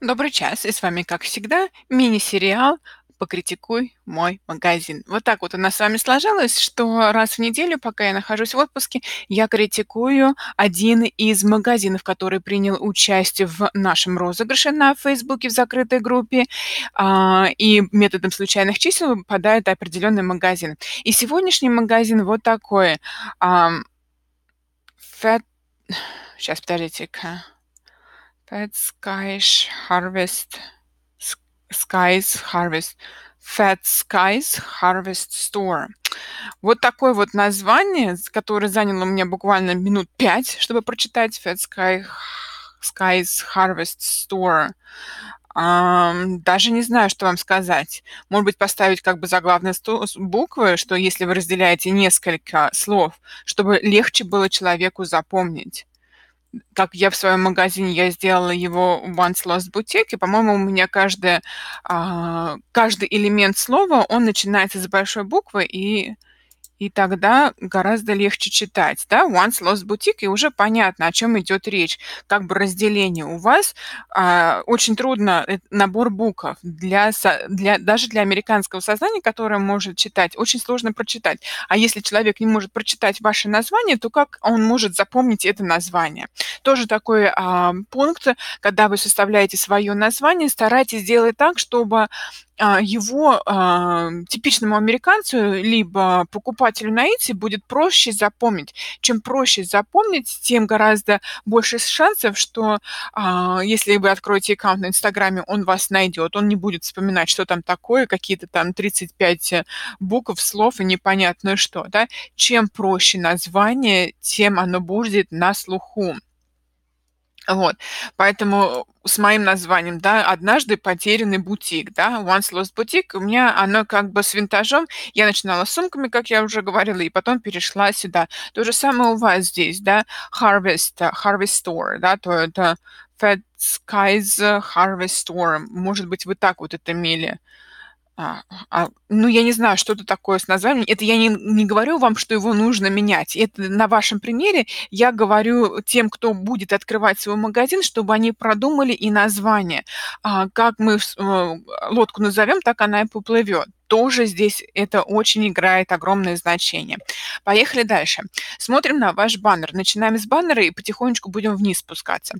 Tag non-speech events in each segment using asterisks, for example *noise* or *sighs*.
Добрый час, и с вами, как всегда, мини-сериал «Покритикуй мой магазин». Вот так вот у нас с вами сложилось, что раз в неделю, пока я нахожусь в отпуске, я критикую один из магазинов, который принял участие в нашем розыгрыше на Фейсбуке в закрытой группе, а, и методом случайных чисел выпадает определенный магазин. И сегодняшний магазин вот такой. Сейчас, *sighs* подождите-ка. Fat Skies Harvest Skies Harvest Fat Skies Harvest Store. Вот такое вот название, которое заняло мне буквально минут пять, чтобы прочитать Fat Sky, Skies Harvest Store. Um, даже не знаю, что вам сказать. Может быть, поставить как бы заглавные буквы, что если вы разделяете несколько слов, чтобы легче было человеку запомнить как я в своем магазине, я сделала его Once Lost Boutique, и, по-моему, у меня каждое, а, каждый элемент слова, он начинается с большой буквы и и тогда гораздо легче читать. Да? Once Lost Boutique, и уже понятно, о чем идет речь. Как бы разделение у вас. А, очень трудно э, набор букв. Для, для, даже для американского сознания, которое может читать, очень сложно прочитать. А если человек не может прочитать ваше название, то как он может запомнить это название? Тоже такой а, пункт, когда вы составляете свое название, старайтесь сделать так, чтобы а, его а, типичному американцу, либо покупателю на Etsy будет проще запомнить. Чем проще запомнить, тем гораздо больше шансов, что а, если вы откроете аккаунт на Инстаграме, он вас найдет, он не будет вспоминать, что там такое, какие-то там 35 э, букв, слов и непонятно что. Да? Чем проще название, тем оно будет на слуху. Вот. Поэтому э, с моим названием, да, однажды потерянный бутик, да, Once Lost Boutique, у меня оно как бы с винтажом, я начинала с сумками, как я уже говорила, и потом перешла сюда. То же самое у вас здесь, да, Harvest, э, Harvest Store, да, то это Fed Skies Harvest Store, может быть, вы так вот это имели а, а, ну, я не знаю, что это такое с названием. Это я не, не говорю вам, что его нужно менять. Это на вашем примере я говорю тем, кто будет открывать свой магазин, чтобы они продумали и название. А, как мы а, лодку назовем, так она и поплывет тоже здесь это очень играет огромное значение. Поехали дальше. Смотрим на ваш баннер. Начинаем с баннера и потихонечку будем вниз спускаться.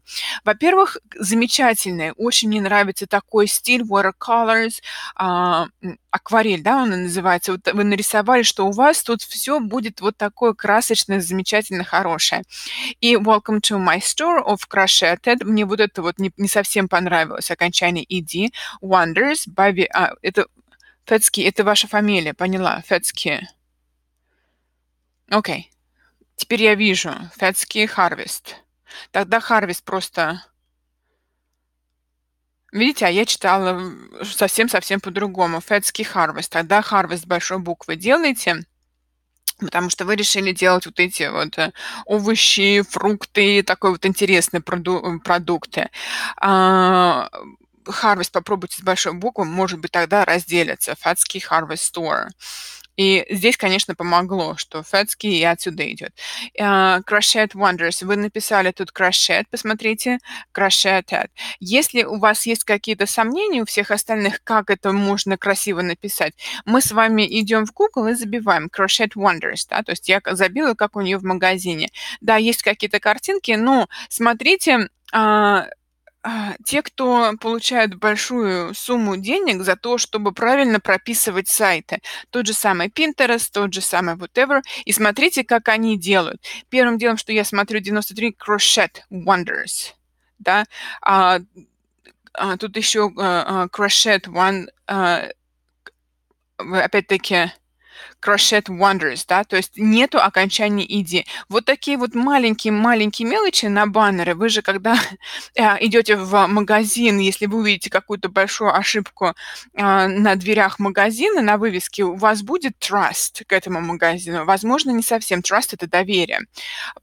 Во-первых, замечательный, очень мне нравится такой стиль watercolors, а, акварель, да, он и называется. Вот вы нарисовали, что у вас тут все будет вот такое красочное, замечательно хорошее. И welcome to my store of crocheted. Мне вот это вот не, не совсем понравилось. Окончание ed. Wonders. baby а, это Фецки – это ваша фамилия, поняла. Фецки. Окей. Теперь я вижу. Фецки Харвест. Тогда Харвест просто... Видите, а я читала совсем-совсем по-другому. Фетский Харвест. Тогда Харвест большой буквы делайте, потому что вы решили делать вот эти вот э, овощи, фрукты, такой вот интересный проду- продукты. А, harvest попробуйте с большой буквы, может быть, тогда разделятся. Fatski Harvest Store. И здесь, конечно, помогло, что Фетский и отсюда идет. Uh, а, crochet Wonders. Вы написали тут Crochet, посмотрите. Crocheted. Если у вас есть какие-то сомнения у всех остальных, как это можно красиво написать, мы с вами идем в Google и забиваем Crochet Wonders. Да? То есть я забила, как у нее в магазине. Да, есть какие-то картинки, но смотрите... Uh, а, те, кто получают большую сумму денег за то, чтобы правильно прописывать сайты. Тот же самый Pinterest, тот же самый whatever. И смотрите, как они делают. Первым делом, что я смотрю, 93 Crochet Wonders. Да? А, а, тут еще а, а, Crochet One... А, опять-таки crochet wonders, да, то есть нету окончания иди. Вот такие вот маленькие-маленькие мелочи на баннеры. Вы же, когда э, идете в магазин, если вы увидите какую-то большую ошибку э, на дверях магазина, на вывеске, у вас будет trust к этому магазину. Возможно, не совсем. Trust – это доверие.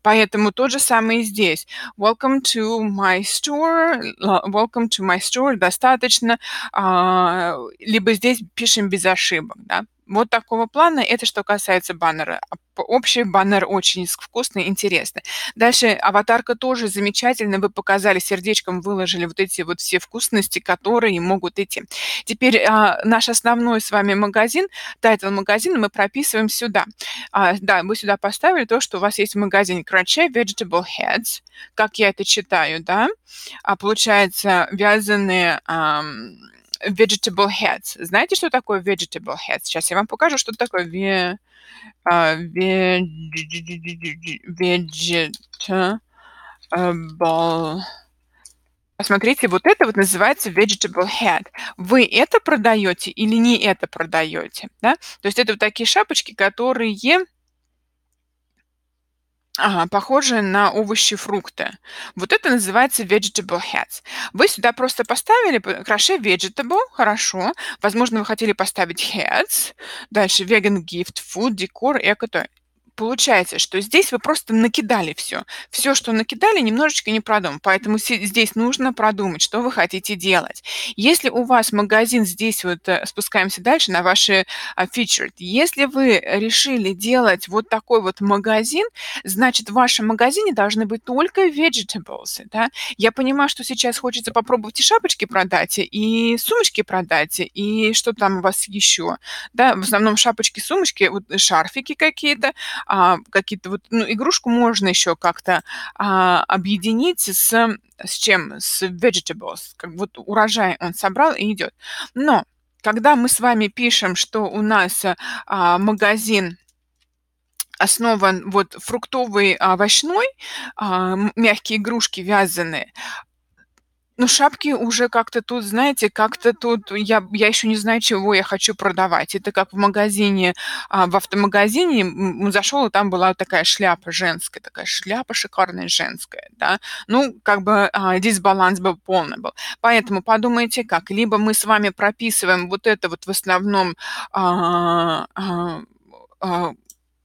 Поэтому то же самое и здесь. Welcome to my store. Welcome to my store. Достаточно. А, либо здесь пишем без ошибок, да. Вот такого плана. Это что касается баннера. А общий баннер очень вкусный, интересный. Дальше аватарка тоже замечательно. Вы показали сердечком, выложили вот эти вот все вкусности, которые могут идти. Теперь а, наш основной с вами магазин, тайтл магазина мы прописываем сюда. А, да, мы сюда поставили то, что у вас есть магазин магазине Vegetable Heads, как я это читаю, да. А, получается, вязаные... А, vegetable heads. Знаете, что такое vegetable heads? Сейчас я вам покажу, что такое ve, uh, ve, vegetable Посмотрите, вот это вот называется vegetable head. Вы это продаете или не это продаете? Да? То есть это вот такие шапочки, которые Ага, похожие на овощи, фрукты. Вот это называется vegetable heads. Вы сюда просто поставили п- краше vegetable, хорошо. Возможно, вы хотели поставить heads. Дальше vegan gift, food, декор, эко. Получается, что здесь вы просто накидали все. Все, что накидали, немножечко не продумано. Поэтому здесь нужно продумать, что вы хотите делать. Если у вас магазин здесь вот э, спускаемся дальше на ваши featured, а, Если вы решили делать вот такой вот магазин, значит в вашем магазине должны быть только vegetables. Да? Я понимаю, что сейчас хочется попробовать и шапочки продать, и сумочки продать, и что там у вас еще. Да? В основном шапочки, сумочки, вот шарфики какие-то а, какие-то вот, ну, игрушку можно еще как-то а, объединить с, с чем? С vegetables. Как вот урожай он собрал и идет. Но когда мы с вами пишем, что у нас а, магазин основан вот фруктовый а, овощной, а, мягкие игрушки вязаные, ну шапки уже как-то тут, знаете, как-то тут я, я еще не знаю, чего я хочу продавать. Это как в магазине, а, в автомагазине зашел, и там была такая шляпа женская, такая шляпа шикарная женская, да. Ну, как бы а, дисбаланс был полный был. Поэтому подумайте как. Либо мы с вами прописываем вот это вот в основном а,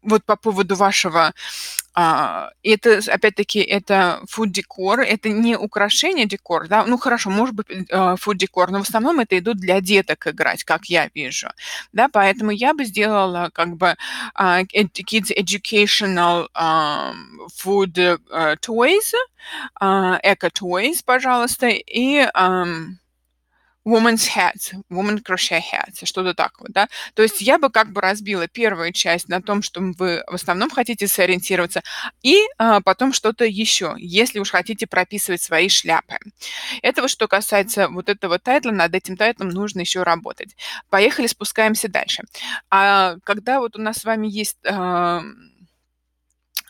вот по поводу вашего, а, это, опять-таки, это food декор это не украшение декор, да, ну, хорошо, может быть, food э, декор но в основном это идут для деток играть, как я вижу, да, поэтому я бы сделала, как бы, а, kids educational а, food э, toys, eco а, toys, пожалуйста, и... Um, woman's hats, woman crochet hats, что-то такое, да. То есть я бы как бы разбила первую часть на том, что вы в основном хотите сориентироваться, и а, потом что-то еще, если уж хотите прописывать свои шляпы. Этого, что касается вот этого тайтла, над этим тайтлом нужно еще работать. Поехали, спускаемся дальше. А когда вот у нас с вами есть... А,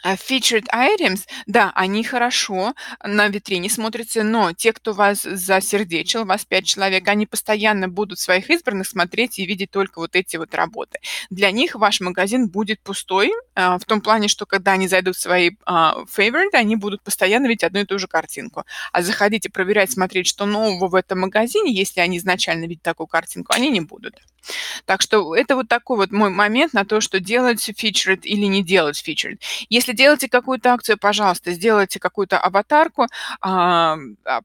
а featured items, да, они хорошо на витрине смотрятся, но те, кто вас засердечил, вас пять человек, они постоянно будут своих избранных смотреть и видеть только вот эти вот работы. Для них ваш магазин будет пустой, а, в том плане, что когда они зайдут в свои а, favorite, они будут постоянно видеть одну и ту же картинку. А заходите проверять, смотреть, что нового в этом магазине, если они изначально видят такую картинку, они не будут. Так что это вот такой вот мой момент на то, что делать featured или не делать featured. Если если делаете какую-то акцию, пожалуйста, сделайте какую-то аватарку, а,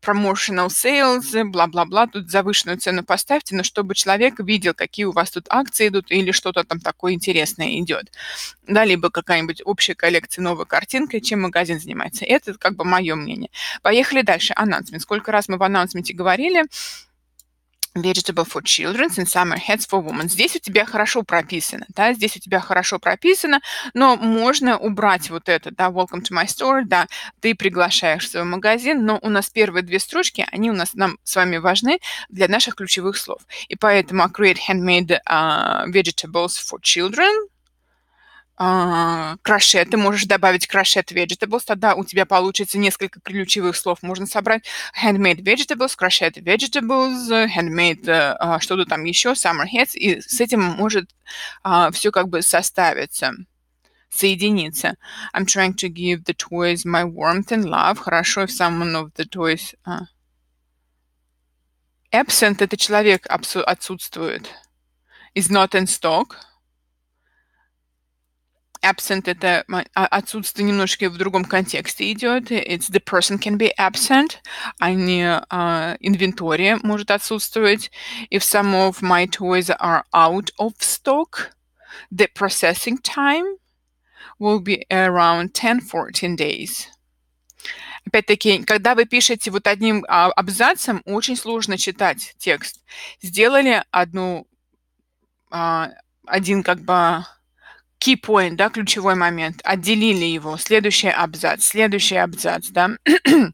promotional sales, бла-бла-бла, тут завышенную цену поставьте, но чтобы человек видел, какие у вас тут акции идут или что-то там такое интересное идет. Да, либо какая-нибудь общая коллекция новой картинкой, чем магазин занимается. Это как бы мое мнение. Поехали дальше. Анонсмент. Сколько раз мы в анонсменте говорили, Vegetable for Children and Summer Heads for Women. Здесь у тебя хорошо прописано, да, здесь у тебя хорошо прописано, но можно убрать вот это, да, Welcome to my store, да, ты приглашаешь в свой магазин, но у нас первые две строчки, они у нас нам с вами важны для наших ключевых слов. И поэтому I create handmade uh, vegetables for children, а, краше, ты можешь добавить крашет vegetables, тогда у тебя получится несколько ключевых слов можно собрать. Handmade vegetables, crochet vegetables, handmade uh, что-то там еще, summer heads, и с этим может uh, а, все как бы составиться соединиться. I'm trying to give the toys my warmth and love. Хорошо, if someone of the toys... Uh, absent — это человек отсутствует. Is not in stock — absent это а, отсутствие немножко в другом контексте идет. It's the person can be absent, а не а, инвентарь может отсутствовать. If some of my toys are out of stock, the processing time will be around 10-14 days. Опять-таки, когда вы пишете вот одним а, абзацем, очень сложно читать текст. Сделали одну, а, один как бы key point, да, ключевой момент, отделили его, следующий абзац, следующий абзац, да. *clears throat*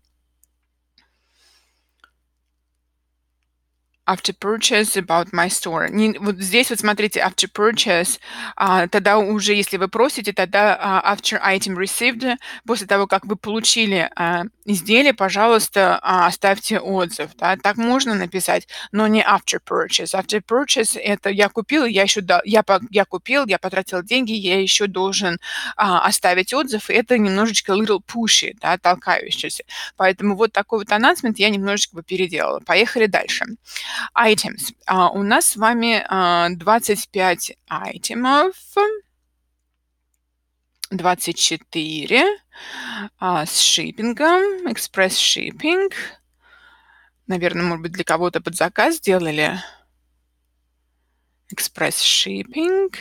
after purchase about my store. Не, вот здесь вот смотрите after purchase, а, тогда уже если вы просите, тогда а, after item received, после того, как вы получили а, изделие, пожалуйста, а, оставьте отзыв. Да? Так можно написать, но не after purchase. After purchase это я купил, я еще дал, я, по, я купил, я потратил деньги, я еще должен а, оставить отзыв. И это немножечко little pushy, да, толкающийся. Поэтому вот такой вот анонсмент я немножечко бы переделала. Поехали дальше items. А, у нас с вами а, 25 айтемов. 24 а, с шиппингом, экспресс шиппинг. Наверное, может быть, для кого-то под заказ сделали экспресс шиппинг.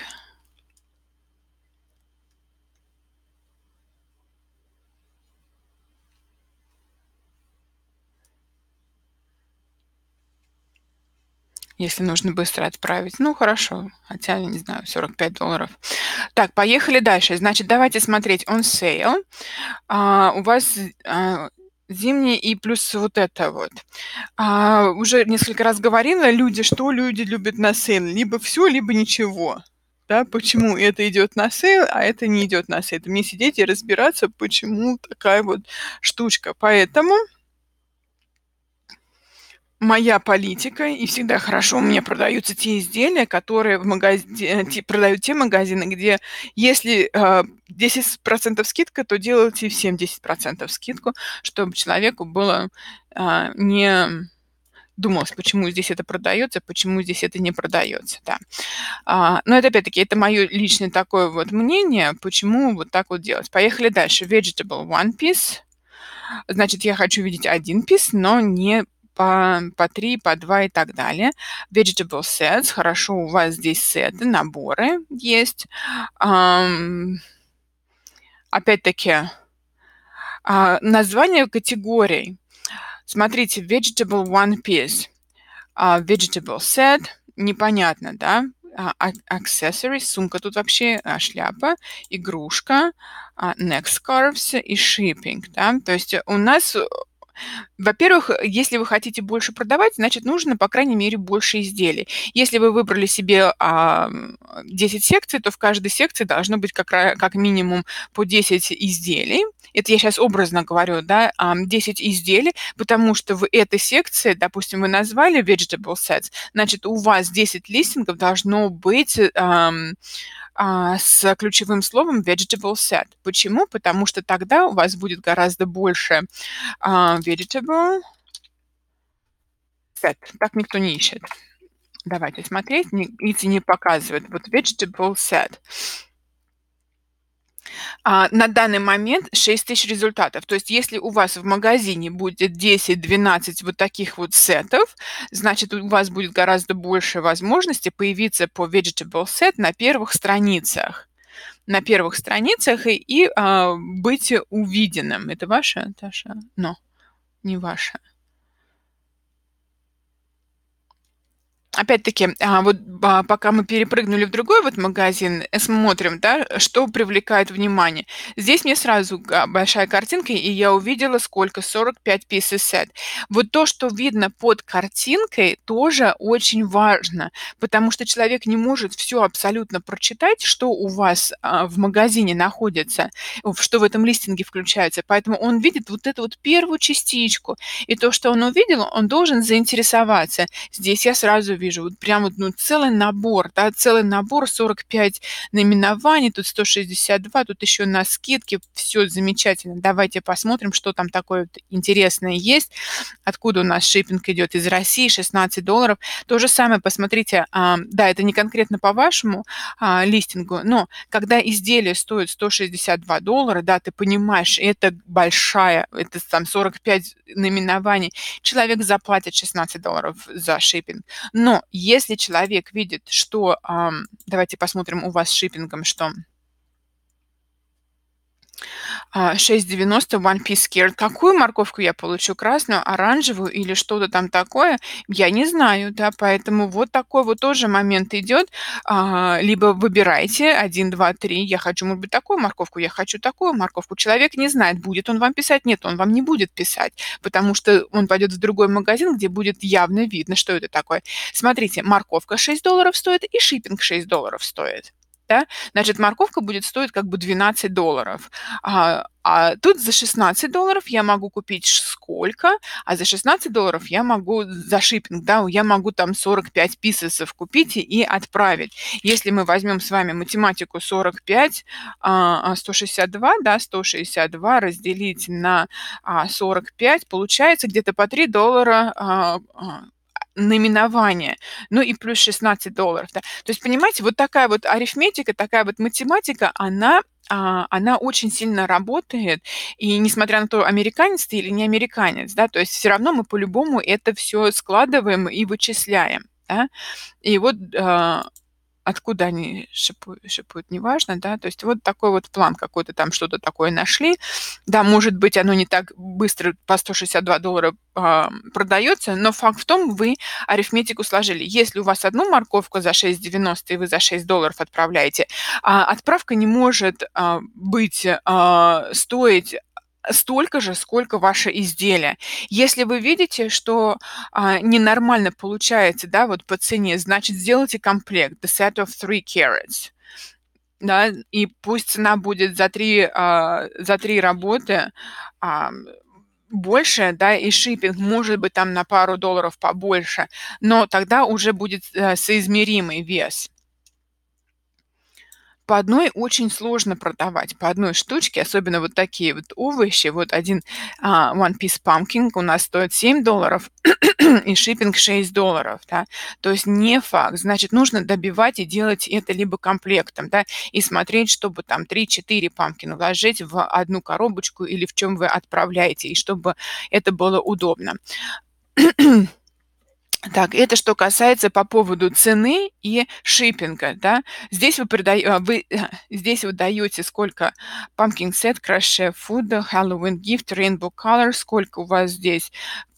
если нужно быстро отправить. Ну, хорошо, хотя, я не знаю, 45 долларов. Так, поехали дальше. Значит, давайте смотреть Он sale. А, у вас а, зимний и плюс вот это вот. А, уже несколько раз говорила, люди, что люди любят на сейл? Либо все, либо ничего. Да, почему это идет на сейл, а это не идет на сейл. Мне сидеть и разбираться, почему такая вот штучка. Поэтому моя политика, и всегда хорошо у меня продаются те изделия, которые в магазине, э, те, продают те магазины, где если э, 10% скидка, то делайте всем 10% скидку, чтобы человеку было э, не думалось, почему здесь это продается, почему здесь это не продается, да. А, но это, опять-таки, это мое личное такое вот мнение, почему вот так вот делать. Поехали дальше. Vegetable One Piece. Значит, я хочу видеть один пис, но не по, по 3, по 2 и так далее. Vegetable sets, хорошо, у вас здесь сеты, наборы есть. Опять-таки, а, название категорий. Смотрите, vegetable one piece, а, vegetable set, непонятно, да? А, accessories, сумка тут вообще, шляпа, игрушка, neck scarves и shipping, да? То есть у нас во-первых, если вы хотите больше продавать, значит, нужно, по крайней мере, больше изделий. Если вы выбрали себе а, 10 секций, то в каждой секции должно быть как, как минимум по 10 изделий. Это я сейчас образно говорю, да, 10 изделий, потому что в этой секции, допустим, вы назвали vegetable sets, значит, у вас 10 листингов должно быть... А, а, с ключевым словом vegetable set. Почему? Потому что тогда у вас будет гораздо больше а, vegetable set. Так никто не ищет. Давайте смотреть, Ити не показывает. Вот vegetable set. А, на данный момент 6 тысяч результатов. То есть если у вас в магазине будет 10-12 вот таких вот сетов, значит у вас будет гораздо больше возможности появиться по vegetable set на первых страницах на первых страницах и, и а, быть увиденным. Это ваше, Таша? Но, не ваше. опять-таки, а, вот а, пока мы перепрыгнули в другой вот магазин, э, смотрим, да, что привлекает внимание. Здесь мне сразу большая картинка, и я увидела сколько, 45 pieces set. Вот то, что видно под картинкой, тоже очень важно, потому что человек не может все абсолютно прочитать, что у вас а, в магазине находится, что в этом листинге включается. Поэтому он видит вот эту вот первую частичку, и то, что он увидел, он должен заинтересоваться. Здесь я сразу вижу вижу, вот прям вот, ну, целый набор, да, целый набор, 45 наименований, тут 162, тут еще на скидке, все замечательно. Давайте посмотрим, что там такое вот интересное есть, откуда у нас шиппинг идет из России, 16 долларов. То же самое, посмотрите, а, да, это не конкретно по вашему а, листингу, но когда изделие стоит 162 доллара, да, ты понимаешь, это большая, это там 45 наименований, человек заплатит 16 долларов за шиппинг. Но если человек видит, что, давайте посмотрим у вас с шиппингом, что 6,90 а, One Piece Scared. Какую морковку я получу? Красную, оранжевую или что-то там такое? Я не знаю, да, поэтому вот такой вот тоже момент идет. А, либо выбирайте 1, 2, 3, я хочу, может быть, такую морковку, я хочу такую морковку. Человек не знает, будет он вам писать, нет, он вам не будет писать, потому что он пойдет в другой магазин, где будет явно видно, что это такое. Смотрите, морковка 6 долларов стоит и шиппинг 6 долларов стоит да, значит, морковка будет стоить как бы 12 долларов. А, а тут за 16 долларов я могу купить сколько, а за 16 долларов я могу за шиппинг, да, я могу там 45 писесов купить и отправить. Если мы возьмем с вами математику 45, 162, а, а да, 162 разделить на 45, а, получается где-то по 3 доллара наименование, ну и плюс 16 долларов. Да. То есть, понимаете, вот такая вот арифметика, такая вот математика, она а, она очень сильно работает, и несмотря на то, американец ты или не американец, да, то есть все равно мы по-любому это все складываем и вычисляем, да, и вот а, откуда они шипуют, шипуют, неважно, да, то есть вот такой вот план какой-то там, что-то такое нашли, да, может быть, оно не так быстро по 162 доллара э, продается, но факт в том, вы арифметику сложили. Если у вас одну морковку за 6,90 и вы за 6 долларов отправляете, а отправка не может э, быть, э, стоить столько же, сколько ваше изделие. Если вы видите, что а, ненормально получается, да, вот по цене, значит, сделайте комплект, the set of three carrots, да, и пусть цена будет за три, а, за три работы а, больше, да, и шиппинг может быть там на пару долларов побольше, но тогда уже будет а, соизмеримый вес по одной очень сложно продавать, по одной штучке, особенно вот такие вот овощи. Вот один а, One Piece Pumpkin у нас стоит 7 долларов *clears throat* и шиппинг 6 долларов, да. То есть не факт. Значит, нужно добивать и делать это либо комплектом, да, и смотреть, чтобы там 3-4 памкина вложить в одну коробочку или в чем вы отправляете, и чтобы это было удобно. *clears throat* Так, это что касается по поводу цены и шиппинга, да. Здесь вы, продаете, а, вы, э, здесь вы даете сколько pumpkin set, crochet food, Halloween gift, rainbow color, сколько у вас здесь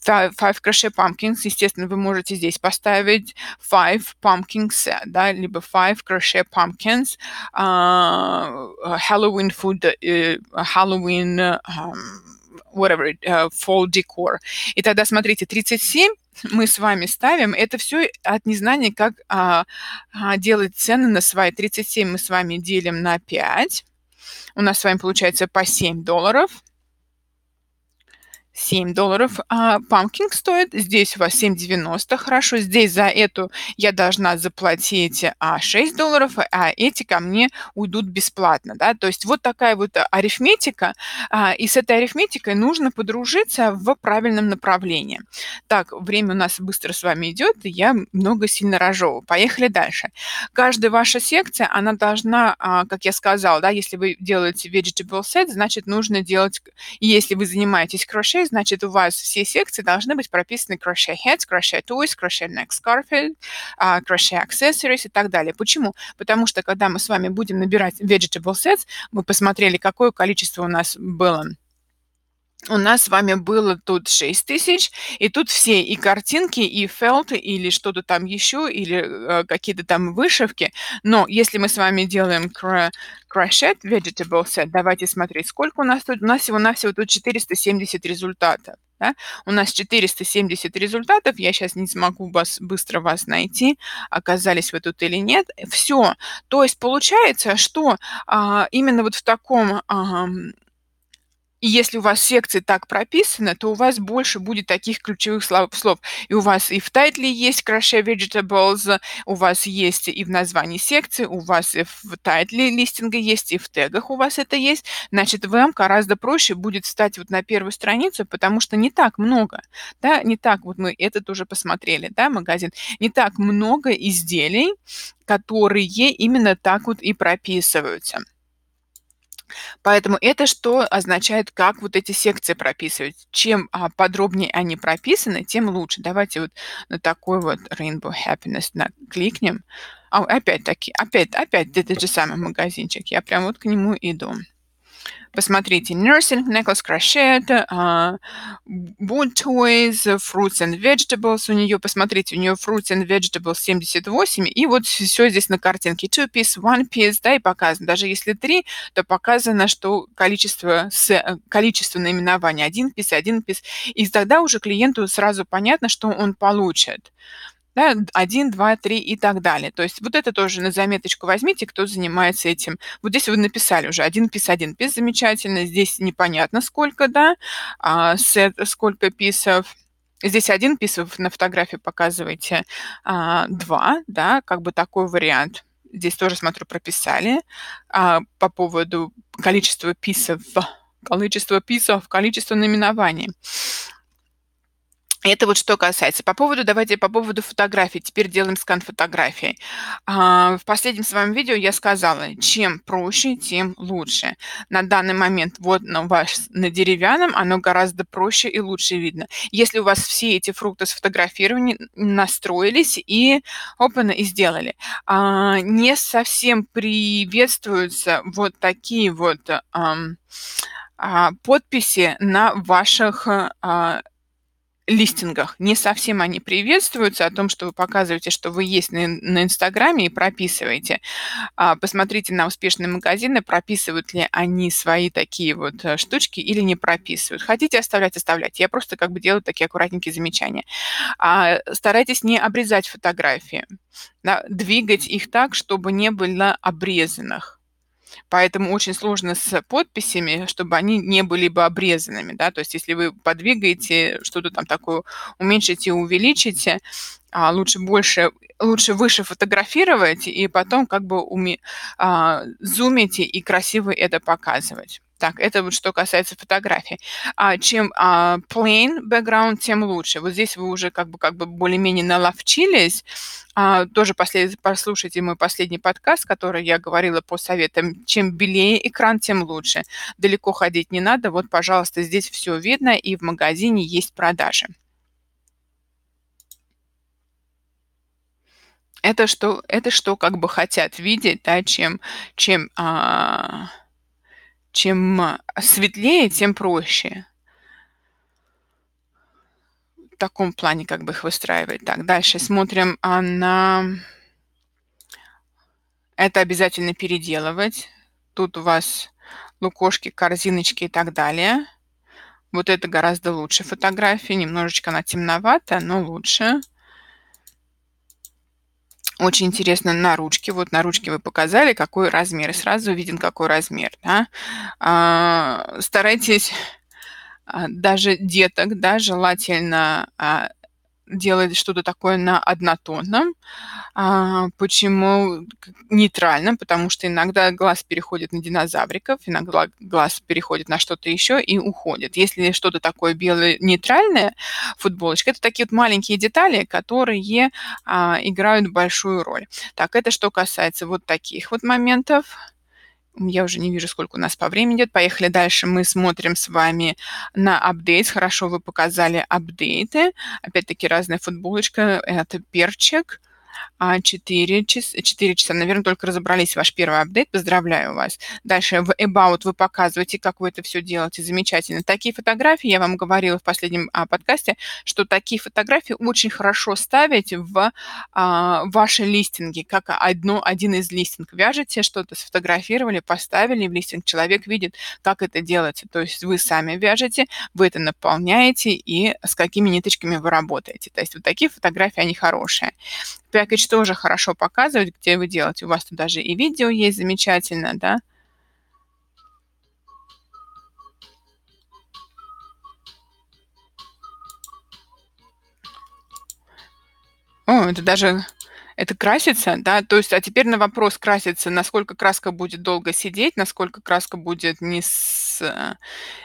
five crochet pumpkins, естественно, вы можете здесь поставить five pumpkins, да, либо five crochet pumpkins, uh, Halloween food, uh, Halloween um, whatever, uh, fall decor. И тогда, смотрите, 37 мы с вами ставим, это все от незнания, как а, а, делать цены на свои. 37 мы с вами делим на 5. У нас с вами получается по 7 долларов. 7 долларов а пампкинг стоит, здесь у вас 7,90, хорошо, здесь за эту я должна заплатить а, 6 долларов, а эти ко мне уйдут бесплатно, да, то есть вот такая вот арифметика, а, и с этой арифметикой нужно подружиться в правильном направлении. Так, время у нас быстро с вами идет, и я много сильно рожеву. Поехали дальше. Каждая ваша секция, она должна, а, как я сказала, да, если вы делаете vegetable set, значит, нужно делать, если вы занимаетесь кроше, значит, у вас все секции должны быть прописаны crochet heads, crochet toys, crochet neck scarfing, а, crochet accessories и так далее. Почему? Потому что, когда мы с вами будем набирать vegetable sets, мы посмотрели, какое количество у нас было у нас с вами было тут 6 тысяч, и тут все и картинки, и фелты, или что-то там еще, или э, какие-то там вышивки. Но если мы с вами делаем crochet vegetable set, давайте смотреть, сколько у нас тут. У нас всего-навсего тут 470 результатов. Да? У нас 470 результатов, я сейчас не смогу вас, быстро вас найти, оказались вы тут или нет. Все. То есть получается, что а, именно вот в таком... А, и если у вас секции так прописано, то у вас больше будет таких ключевых слов. И у вас и в тайтле есть crochet vegetables, у вас есть и в названии секции, у вас и в тайтле листинга есть, и в тегах у вас это есть. Значит, вам гораздо проще будет встать вот на первую страницу, потому что не так много, да, не так, вот мы этот уже посмотрели, да, магазин, не так много изделий, которые именно так вот и прописываются. Поэтому это что означает, как вот эти секции прописывать. Чем а, подробнее они прописаны, тем лучше. Давайте вот на такой вот Rainbow Happiness кликнем. А, опять-таки, опять, опять это же самый магазинчик. Я прям вот к нему иду. Посмотрите Nursing, Necklace Crochet, а, uh, Wood Toys, Fruits and Vegetables у нее. Посмотрите, у нее Fruits and Vegetables 78. И вот все здесь на картинке. Two piece, one piece, да, и показано. Даже если три, то показано, что количество, с, э, количество наименований. Один piece, один piece. И тогда уже клиенту сразу понятно, что он получит да, 1, 2, 3 и так далее. То есть вот это тоже на заметочку возьмите, кто занимается этим. Вот здесь вы написали уже 1 пис, 1 пис, замечательно. Здесь непонятно сколько, да, а, сет, сколько писов. Здесь один пис, вы на фотографии показываете а, два, да, как бы такой вариант. Здесь тоже, смотрю, прописали а, по поводу количества писов, количество писов, количество наименований. Это вот что касается. По поводу, давайте по поводу фотографий. Теперь делаем скан фотографии. А, в последнем своем видео я сказала, чем проще, тем лучше. На данный момент вот на, ваш, на деревянном оно гораздо проще и лучше видно. Если у вас все эти фрукты сфотографированы, настроились и опана и сделали. А, не совсем приветствуются вот такие вот а, подписи на ваших листингах. Не совсем они приветствуются, о том, что вы показываете, что вы есть на, на Инстаграме и прописываете. А, посмотрите на успешные магазины, прописывают ли они свои такие вот э, штучки или не прописывают. Хотите оставлять, оставлять. Я просто как бы делаю такие аккуратненькие замечания. А, старайтесь не обрезать фотографии, да, двигать их так, чтобы не было обрезанных Поэтому очень сложно с подписями, чтобы они не были бы обрезанными, да, то есть если вы подвигаете что-то там такое, уменьшите, увеличите, а лучше больше, лучше выше фотографировать и потом как бы уме, а, зумите и красиво это показывать. Так, это вот что касается фотографии. А чем а, plain background, тем лучше. Вот здесь вы уже как бы, как бы более-менее наловчились. А, тоже послед... послушайте мой последний подкаст, который я говорила по советам. Чем белее экран, тем лучше. Далеко ходить не надо. Вот, пожалуйста, здесь все видно, и в магазине есть продажи. Это что, это что как бы хотят видеть, да, чем, чем а, чем а, светлее, тем проще. В таком плане как бы их выстраивать. Так, дальше смотрим а, на... Это обязательно переделывать. Тут у вас лукошки, корзиночки и так далее. Вот это гораздо лучше фотографии. Немножечко она темновата, но лучше. Лучше. Очень интересно на ручке. Вот на ручке вы показали, какой размер, и сразу виден, какой размер. Да? А, старайтесь а, даже деток, да, желательно а, делать что-то такое на однотонном. А, почему нейтральном? Потому что иногда глаз переходит на динозавриков, иногда глаз переходит на что-то еще и уходит. Если что-то такое белое нейтральное, футболочка, это такие вот маленькие детали, которые а, играют большую роль. Так, это что касается вот таких вот моментов я уже не вижу, сколько у нас по времени идет. Поехали дальше. Мы смотрим с вами на апдейт. Хорошо, вы показали апдейты. Опять-таки разная футболочка. Это перчик. 4 а, часа, 4 часа. Наверное, только разобрались ваш первый апдейт. Поздравляю вас. Дальше в About вы показываете, как вы это все делаете. Замечательно. Такие фотографии, я вам говорила в последнем а, подкасте, что такие фотографии очень хорошо ставить в а, ваши листинги, как одно, один из листингов Вяжете что-то, сфотографировали, поставили в листинг. Человек видит, как это делается. То есть вы сами вяжете, вы это наполняете и с какими ниточками вы работаете. То есть вот такие фотографии, они хорошие. Package тоже хорошо показывает, где вы делаете. У вас тут даже и видео есть замечательно, да. О, это даже это красится, да, то есть, а теперь на вопрос красится, насколько краска будет долго сидеть, насколько краска будет не, с,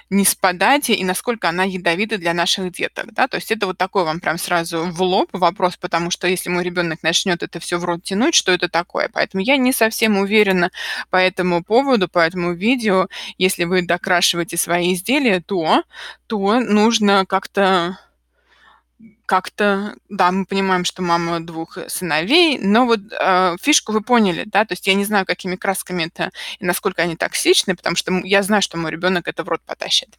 не спадать и насколько она ядовита для наших деток, да, то есть это вот такой вам прям сразу в лоб вопрос, потому что если мой ребенок начнет это все в рот тянуть, что это такое, поэтому я не совсем уверена по этому поводу, по этому видео, если вы докрашиваете свои изделия, то, то нужно как-то как-то, да, мы понимаем, что мама двух сыновей, но вот э, фишку вы поняли, да, то есть я не знаю, какими красками это и насколько они токсичны, потому что я знаю, что мой ребенок это в рот потащит.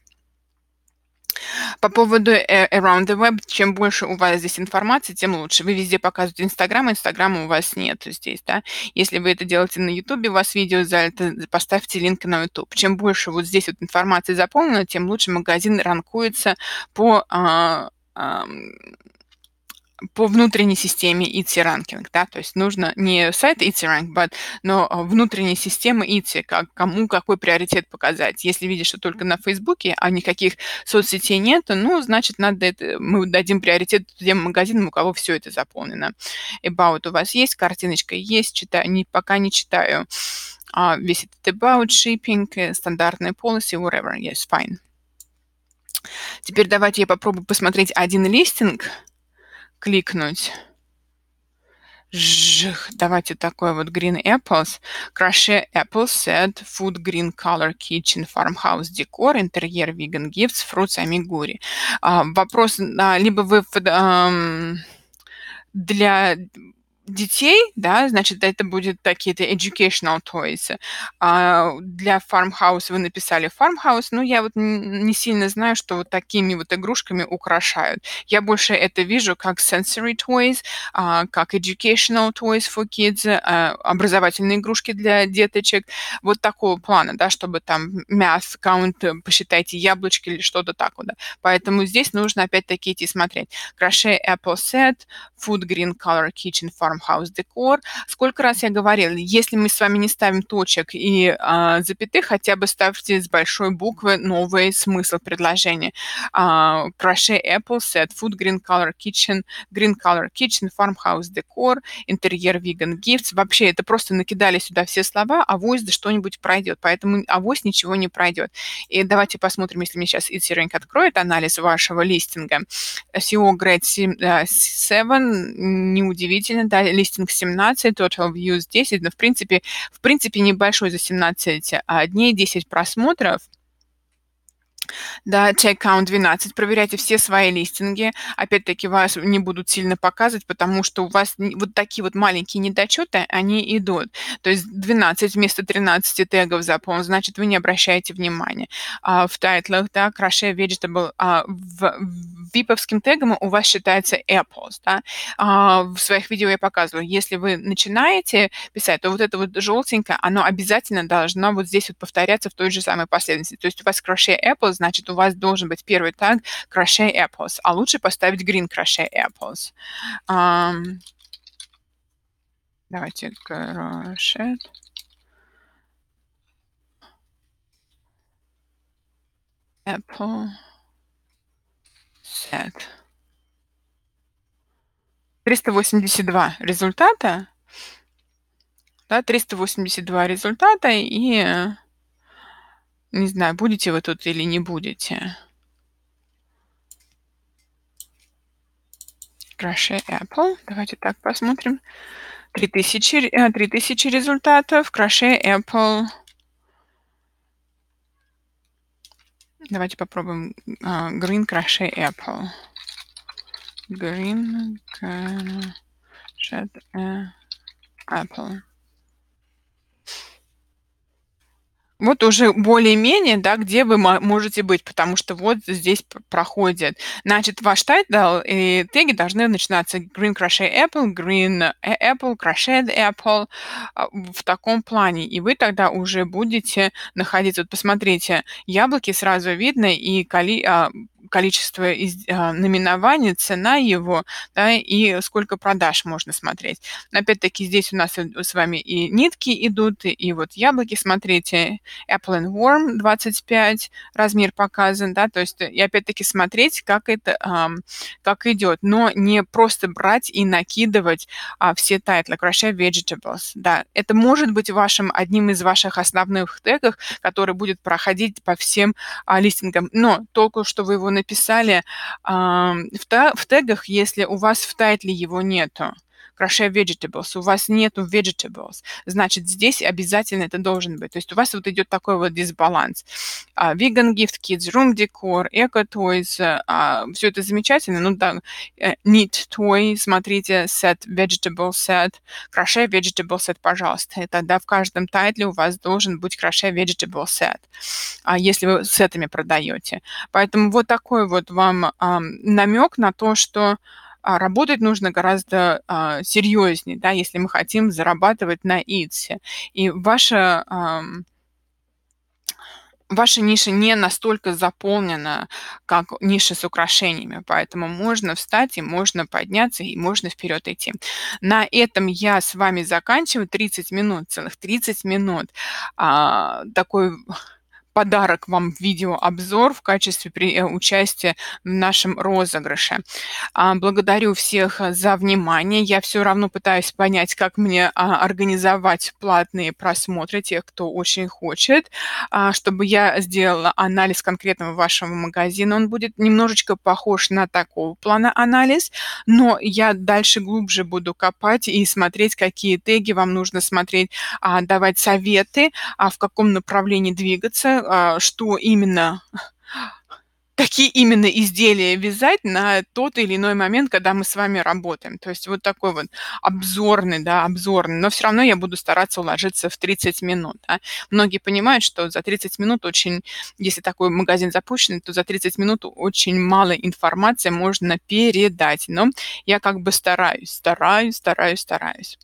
По поводу э, Around the Web, чем больше у вас здесь информации, тем лучше. Вы везде показываете Инстаграм, Инстаграма у вас нет здесь, да. Если вы это делаете на Ютубе, у вас видео за это, поставьте линк на Ютуб. Чем больше вот здесь вот информации заполнено, тем лучше магазин ранкуется по а, по внутренней системе ITSI ранкинг, да, то есть нужно не сайт ITSI ранг, but, но а, внутренней системы ITSI, как, кому какой приоритет показать. Если видишь, что только на Фейсбуке, а никаких соцсетей нет, ну, значит, надо это, мы дадим приоритет тем магазинам, у кого все это заполнено. About у вас есть, картиночка есть, читаю, не, пока не читаю. Uh, весь этот about, shipping, э, стандартные policy, whatever, yes, fine. Теперь давайте я попробую посмотреть один листинг, кликнуть. Жх, давайте такой вот Green Apples. Crochet Apple set, food green color kitchen, farmhouse decor, интерьер vegan gifts, fruits amiguri. А, вопрос, а, либо вы а, для детей, да, значит, это будет такие то educational toys. А для farmhouse вы написали farmhouse, но ну, я вот не сильно знаю, что вот такими вот игрушками украшают. Я больше это вижу как sensory toys, а, как educational toys for kids, а, образовательные игрушки для деточек, вот такого плана, да, чтобы там math count, э, посчитайте яблочки или что-то так Вот, Поэтому здесь нужно опять-таки идти смотреть. Краше apple set, Food Green Color Kitchen Farmhouse Decor. Сколько раз я говорила, если мы с вами не ставим точек и а, запятых, хотя бы ставьте с большой буквы новый смысл предложения. А, Crochet Apple Set, Food Green Color Kitchen, Green Color Kitchen, Farmhouse Decor, интерьер Vegan Gifts. Вообще это просто накидали сюда все слова, авось да что-нибудь пройдет. Поэтому авось ничего не пройдет. И давайте посмотрим, если мне сейчас Ид откроет анализ вашего листинга. SEO Grade 7, неудивительно, да, листинг 17, total views 10, но в принципе, в принципе небольшой за 17 дней, 10 просмотров, да, check count 12. Проверяйте все свои листинги. Опять-таки вас не будут сильно показывать, потому что у вас вот такие вот маленькие недочеты, они идут. То есть 12 вместо 13 тегов заполнен, значит, вы не обращаете внимания. А в тайтлах, да, краше vegetable, а в, в виповским тегом у вас считается apples. Да? А, в своих видео я показывала, если вы начинаете писать, то вот это вот желтенькое, оно обязательно должно вот здесь вот повторяться в той же самой последовательности. То есть у вас crochet apples, значит, у вас должен быть первый таг crochet apples, а лучше поставить green crochet apples. А, давайте crochet apple 380. 382 результата. Да, 382 результата и не знаю, будете вы тут или не будете. Russia Apple. Давайте так посмотрим. 3000, 3000 э, результатов. Краше Apple Давайте попробуем uh, Green Crochet Apple. Green Crochet Apple. вот уже более-менее, да, где вы можете быть, потому что вот здесь проходит. Значит, ваш тайтл и теги должны начинаться Green Crochet Apple, Green э, Apple, Crochet Apple а, в таком плане. И вы тогда уже будете находиться. Вот посмотрите, яблоки сразу видно и коли, а, количество из, а, номинований, цена его, да, и сколько продаж можно смотреть. опять-таки здесь у нас с вами и нитки идут, и, и вот яблоки, смотрите, Apple and Worm 25, размер показан, да, то есть и опять-таки смотреть, как это, а, как идет, но не просто брать и накидывать а, все тайтлы, Crochet Vegetables, да, это может быть вашим, одним из ваших основных тегов, который будет проходить по всем а, листингам, но только что вы его написали э, в, та, в тегах, если у вас в тайтле его нету. Краше vegetables, у вас нету vegetables, значит, здесь обязательно это должен быть. То есть у вас вот идет такой вот дисбаланс. А, vegan gift kits, room decor, eco toys, а, все это замечательно, ну да, э, knit toy, смотрите, set, vegetable set, Краше vegetable set, пожалуйста. И тогда в каждом тайтле у вас должен быть Краше vegetable set, а, если вы с этими продаете. Поэтому вот такой вот вам а, намек на то, что а, работать нужно гораздо а, серьезнее, да, если мы хотим зарабатывать на ИДСе. И ваша ваша ниша не настолько заполнена, как ниша с украшениями, поэтому можно встать и можно подняться и можно вперед идти. На этом я с вами заканчиваю 30 минут, целых 30 минут а, такой подарок вам видеообзор в качестве при э, участия в нашем розыгрыше. А, благодарю всех э, за внимание. Я все равно пытаюсь понять, как мне а, организовать платные просмотры тех, кто очень хочет, а, чтобы я сделала анализ конкретного вашего магазина. Он будет немножечко похож на такого плана анализ, но я дальше глубже буду копать и смотреть, какие теги вам нужно смотреть, давать советы, в каком направлении двигаться, а, что именно какие именно изделия вязать на тот или иной момент, когда мы с вами работаем. То есть вот такой вот обзорный, да, обзорный, но все равно я буду стараться уложиться в 30 минут. Да. Многие понимают, что за 30 минут очень, если такой магазин запущен, то за 30 минут очень мало информации можно передать. Но я как бы стараюсь, стараюсь, стараюсь, стараюсь.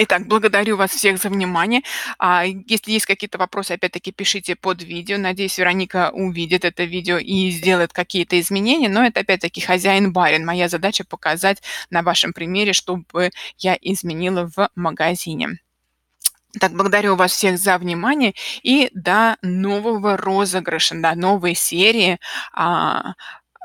Итак, благодарю вас всех за внимание. А, если есть какие-то вопросы, опять-таки пишите под видео. Надеюсь, Вероника увидит это видео и сделает какие-то изменения. Но это опять-таки хозяин-барин. Моя задача показать на вашем примере, чтобы я изменила в магазине. Так, благодарю вас всех за внимание и до нового розыгрыша, до новой серии. А,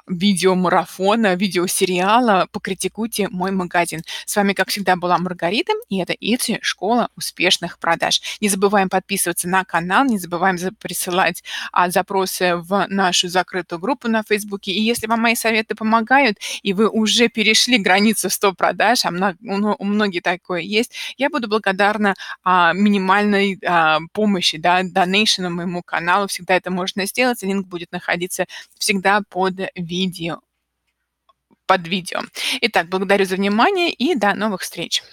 видеомарафона, видеосериала «Покритикуйте мой магазин». С вами, как всегда, была Маргарита, и это ИЦИ «Школа успешных продаж». Не забываем подписываться на канал, не забываем присылать а, запросы в нашу закрытую группу на Фейсбуке. И если вам мои советы помогают, и вы уже перешли границу 100 продаж, а много, у многих такое есть, я буду благодарна а, минимальной а, помощи, да, донейшену моему каналу. Всегда это можно сделать, линк будет находиться всегда под видео видео, под видео. Итак, благодарю за внимание и до новых встреч.